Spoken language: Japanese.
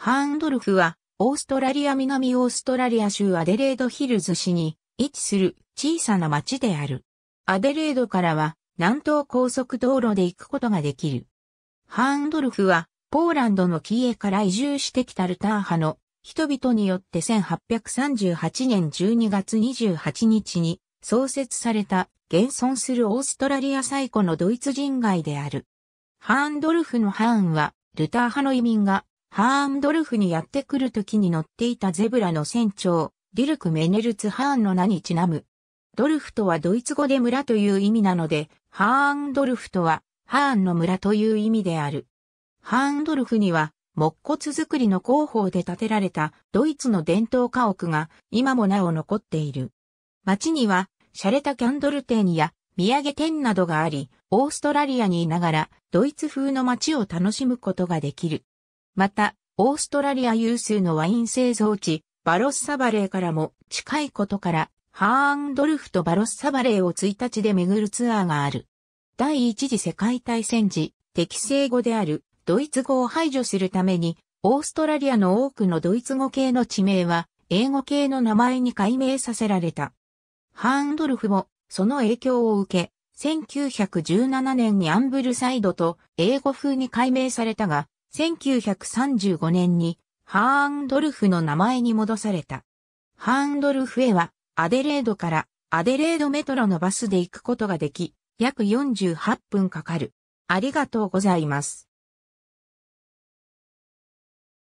ハーンドルフは、オーストラリア南オーストラリア州アデレードヒルズ市に位置する小さな町である。アデレードからは南東高速道路で行くことができる。ハーンドルフはポーランドのキエから移住してきたルター派の人々によって1838年12月28日に創設された現存するオーストラリア最古のドイツ人街である。ハーンドルフのハーンはルター派の移民がハーンドルフにやってくる時に乗っていたゼブラの船長、ディルク・メネルツ・ハーンの名にちなむ。ドルフとはドイツ語で村という意味なので、ハーンドルフとは、ハーンの村という意味である。ハーンドルフには、木骨作りの広報で建てられたドイツの伝統家屋が今もなお残っている。町には、シャレタキャンドル店や土産店などがあり、オーストラリアにいながらドイツ風の街を楽しむことができる。また、オーストラリア有数のワイン製造地、バロッサバレーからも近いことから、ハーンドルフとバロッサバレーを1日で巡るツアーがある。第一次世界大戦時、適正語であるドイツ語を排除するために、オーストラリアの多くのドイツ語系の地名は、英語系の名前に改名させられた。ハーンドルフも、その影響を受け、1917年にアンブルサイドと英語風に改名されたが、1935年にハーンドルフの名前に戻された。ハーンドルフへはアデレードからアデレードメトロのバスで行くことができ、約48分かかる。ありがとうございます。